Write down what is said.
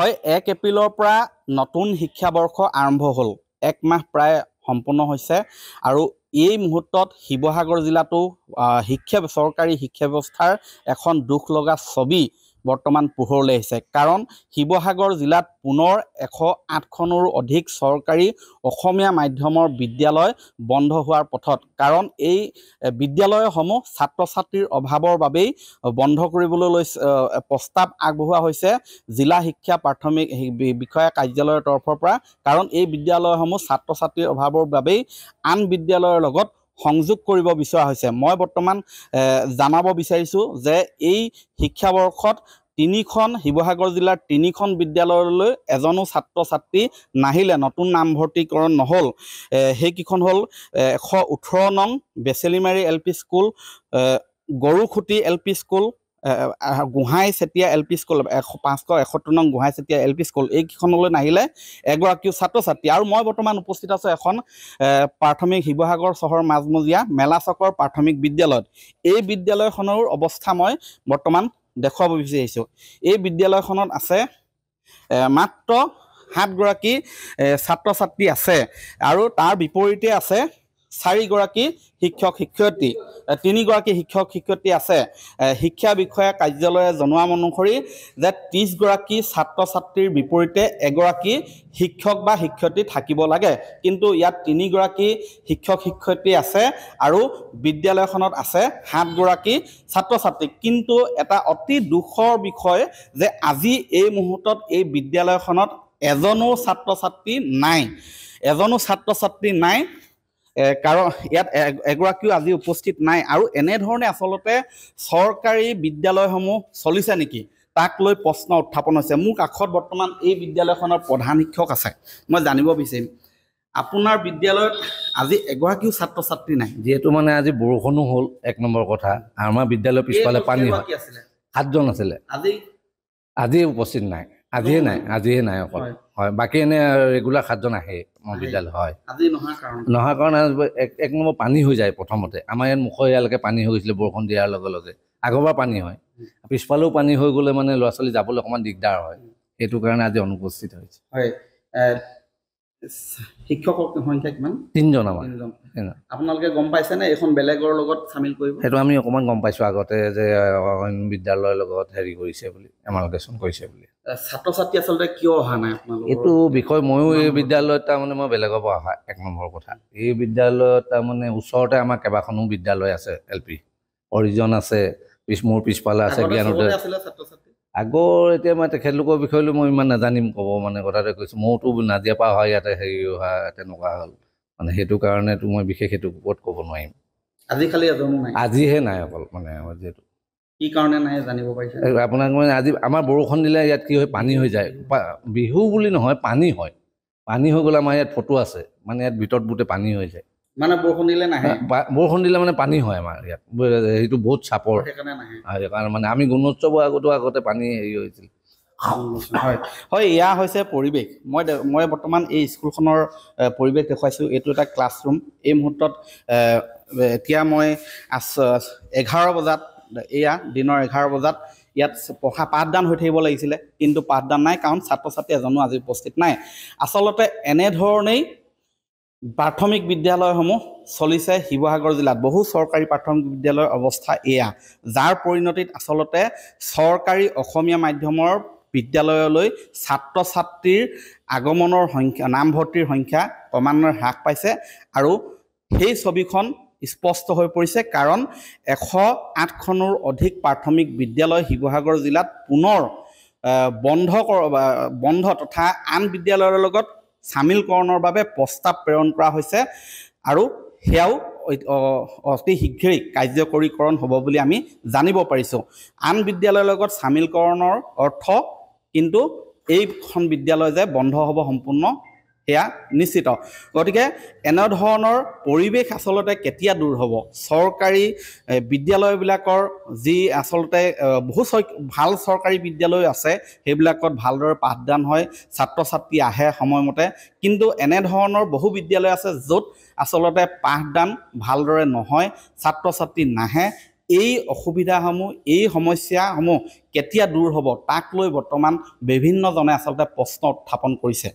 হয় এক এপ্ৰিলৰ পৰা নতুন শিক্ষাবৰ্ষ আৰম্ভ হ'ল এক মাহ প্ৰায় সম্পূৰ্ণ হৈছে আৰু এই মুহূৰ্তত শিৱসাগৰ জিলাটো শিক্ষা চৰকাৰী শিক্ষা ব্যৱস্থাৰ এখন দুখ লগা ছবি বৰ্তমান পোহৰলৈ আহিছে কাৰণ শিৱসাগৰ জিলাত পুনৰ এশ আঠখনৰো অধিক চৰকাৰী অসমীয়া মাধ্যমৰ বিদ্যালয় বন্ধ হোৱাৰ পথত কাৰণ এই বিদ্যালয়সমূহ ছাত্ৰ ছাত্ৰীৰ অভাৱৰ বাবেই বন্ধ কৰিবলৈ লৈছে প্ৰস্তাৱ আগবঢ়োৱা হৈছে জিলা শিক্ষা প্ৰাথমিক বিষয়া কাৰ্যালয়ৰ তৰফৰ পৰা কাৰণ এই বিদ্যালয়সমূহ ছাত্ৰ ছাত্ৰীৰ অভাৱৰ বাবেই আন বিদ্যালয়ৰ লগত সংযোগ কৰিব বিচৰা হৈছে মই বৰ্তমান জনাব বিচাৰিছোঁ যে এই শিক্ষাবৰ্ষত তিনিখন শিৱসাগৰ জিলাৰ তিনিখন বিদ্যালয়লৈ এজনো ছাত্ৰ ছাত্ৰী নাহিলে নতুন নামভৰ্তিকৰণ নহ'ল সেইকেইখন হ'ল এশ ওঠৰ নং Bechelimari L P school Garukhuti L P school Gohain Chetia L P school এশ পাঁচশ এসত্তৰ নং Gohain Chetia L P school এইকেইখনলৈ নাহিলে এগৰাকীও ছাত্ৰ ছাত্ৰী আৰু মই বৰ্তমান উপস্থিত আছোঁ এখন প্ৰাথমিক শিৱসাগৰ চহৰ মাজমজিয়া মেলাচকৰ প্ৰাথমিক বিদ্যালয়ত এই বিদ্যালয়খনৰ অৱস্থা মই বৰ্তমান দেখুৱাব বিচাৰি আহিছোঁ এই বিদ্যালয়খনত আছে মাত্ৰ সাতগৰাকী ছাত্ৰ ছাত্ৰী আছে আৰু তাৰ বিপৰীতে আছে চাৰিগৰাকী শিক্ষক শিক্ষয়িত্ৰী তিনিগৰাকী শিক্ষক শিক্ষয়িত্ৰী আছে শিক্ষা বিষয়া কাৰ্যালয়ে জনোৱা অনুসৰি যে ত্ৰিছগৰাকী ছাত্ৰ ছাত্ৰীৰ বিপৰীতে এগৰাকী শিক্ষক বা শিক্ষয়িত্ৰী থাকিব লাগে কিন্তু ইয়াত তিনিগৰাকী শিক্ষক শিক্ষয়িত্ৰী আছে আৰু বিদ্যালয়খনত আছে সাতগৰাকী ছাত্ৰ ছাত্ৰী কিন্তু এটা অতি দুখৰ বিষয় যে আজি এই মুহূৰ্তত এই বিদ্যালয়খনত এজনো ছাত্ৰ ছাত্ৰী নাই এজনো ছাত্ৰ ছাত্ৰী নাই কাৰ ইয়াত এগৰাকীও আজি উপস্থিত নাই আৰু এনেধৰণে আচলতে চৰকাৰী বিদ্যালয়সমূহ চলিছে নেকি তাক লৈ প্ৰশ্ন উত্থাপন হৈছে মোৰ কাষত বৰ্তমান এই বিদ্যালয়খনৰ প্ৰধান শিক্ষক আছে মই জানিব বিচাৰিম আপোনাৰ বিদ্যালয়ত আজি এগৰাকীও ছাত্ৰ ছাত্ৰী নাই যিহেতু মানে আজি বৰষুণো হ'ল এক নম্বৰ কথা আমাৰ বিদ্যালয়ৰ পিছফালে পানী সাতজন আছিলে আজি আজি উপস্থিত নাই আজিয়ে নাই আজিয়ে নাই অকল হয় বাকী এনে ৰেগুলাৰ সাতজন আহে মহাবিদ্যালয় হয় নহা কাৰণে এক নম্বৰ পানী হৈ যায় প্ৰথমতে আমাৰ ইয়াত মুখৰ ইয়ালৈকে পানী হৈ গৈছিলে বৰষুণ দিয়াৰ লগে লগে আগৰ পৰা পানী হয় পিছফালেও পানী হৈ গ'লে মানে ল'ৰা ছোৱালী যাবলৈ অকণমান দিগদাৰ হয় সেইটো কাৰণে আজি অনুপস্থিত হৈছে হয় শিক্ষকৰ সংখ্যা কিমান তিনিজন আমাৰ আপোনালোকে গম পাইছেনে এইখন বেলেগৰ লগত চামিল কৰিব সেইটো আমি অকণমান গম পাইছোঁ আগতে যে বিদ্যালয়ৰ লগত হেৰি কৰিছে বুলি এমালোকেশ্যন কৰিছে বুলি ছাত্ৰ ছাত্ৰী আচলতে কিয় অহা নাই আপোনালোকৰ এইটো বিষয় ময়ো এই বিদ্যালয়ত তাৰমানে মই বেলেগৰ পৰা অহা এক নম্বৰ কথা এই বিদ্যালয়ত তাৰমানে ওচৰতে আমাৰ কেইবাখনো বিদ্যালয় আছে এল পি অৰিজন আছে পিছ মোৰ পিছফালে আছে জ্ঞান জ্ঞানতে আগৰ এতিয়া মই তেখেতলোকৰ বিষয়লৈ মই ইমান নাজানিম ক'ব মানে কথাটো কৈছোঁ মইতো নাজিৰা পৰা অহা ইয়াতে হেৰি অহা তেনেকুৱা হ'ল মানে সেইটো কাৰণেতো মই বিশেষ সেইটো ওপৰত ক'ব নোৱাৰিম আজিকালি আজিহে নাই অকল মানে যিহেতু কি কাৰণে নাই জানিব পাৰিছে আপোনাক মানে আজি আমাৰ বৰষুণ দিলে ইয়াত কি হয় পানী হৈ যায় বিহু বুলি নহয় পানী হয় পানী হৈ গ'লে আমাৰ ইয়াত ফটো আছে মানে ইয়াত ভিতৰত গোটেই পানী হৈ যায় মানে বৰষুণ দিলে নাহে বৰষুণ দিলে মানে পানী হয় আমাৰ ইয়াত সেইটো বহুত চাপৰ সেইকাৰণে সেইকাৰণে মানে আমি গুণোৎসৱৰ আগতো আগতে পানী হেৰি হৈছিল হয় হয় এয়া হৈছে পৰিৱেশ মই মই বৰ্তমান এই স্কুলখনৰ পৰিৱেশ দেখুৱাইছোঁ এইটো এটা ক্লাছৰুম এই মুহূৰ্তত এতিয়া মই আছ এঘাৰ বজাত এয়া দিনৰ এঘাৰ বজাত ইয়াত পঢ়া পাঠদান হৈ থাকিব লাগিছিলে কিন্তু পাঠদান নাই কাৰণ ছাত্ৰ ছাত্ৰী এজনো আজি উপস্থিত নাই আচলতে এনেধৰণেই প্ৰাথমিক বিদ্যালয়সমূহ চলিছে শিৱসাগৰ জিলাত বহু চৰকাৰী প্ৰাথমিক বিদ্যালয়ৰ অৱস্থা এয়া যাৰ পৰিণতিত আচলতে চৰকাৰী অসমীয়া মাধ্যমৰ বিদ্যালয়লৈ ছাত্ৰ ছাত্ৰীৰ আগমনৰ সংখ্যা নামভৰ্তিৰ সংখ্যা ক্ৰমান্বয়ে হ্ৰাস পাইছে আৰু সেই ছবিখন স্পষ্ট হৈ পৰিছে কাৰণ এশ আঠখনৰ অধিক প্ৰাথমিক বিদ্যালয় শিৱসাগৰ জিলাত পুনৰ বন্ধ কৰ বন্ধ তথা আন বিদ্যালয়ৰ লগত চামিলকৰণৰ বাবে প্ৰস্তাৱ প্ৰেৰণ কৰা হৈছে আৰু সেয়াও অতি শীঘ্ৰেই কাৰ্যকৰীকৰণ হ'ব বুলি আমি জানিব পাৰিছোঁ আন বিদ্যালয়ৰ লগত চামিলকৰণৰ অৰ্থ কিন্তু এইখন বিদ্যালয় যে বন্ধ হ'ব সম্পূৰ্ণ সেয়া নিশ্চিত গতিকে এনেধৰণৰ পৰিৱেশ আচলতে কেতিয়া দূৰ হ'ব চৰকাৰী বিদ্যালয়বিলাকৰ যি আচলতে বহু ভাল চৰকাৰী বিদ্যালয় আছে সেইবিলাকত ভালদৰে পাঠদান হয় ছাত্ৰ ছাত্ৰী আহে সময়মতে কিন্তু এনেধৰণৰ বহু বিদ্যালয় আছে য'ত আচলতে পাঠদান ভালদৰে নহয় ছাত্ৰ ছাত্ৰী নাহে এই অসুবিধাসমূহ এই সমস্যাসমূহ কেতিয়া দূৰ হ'ব তাক লৈ বৰ্তমান বিভিন্নজনে আচলতে প্ৰশ্ন উত্থাপন কৰিছে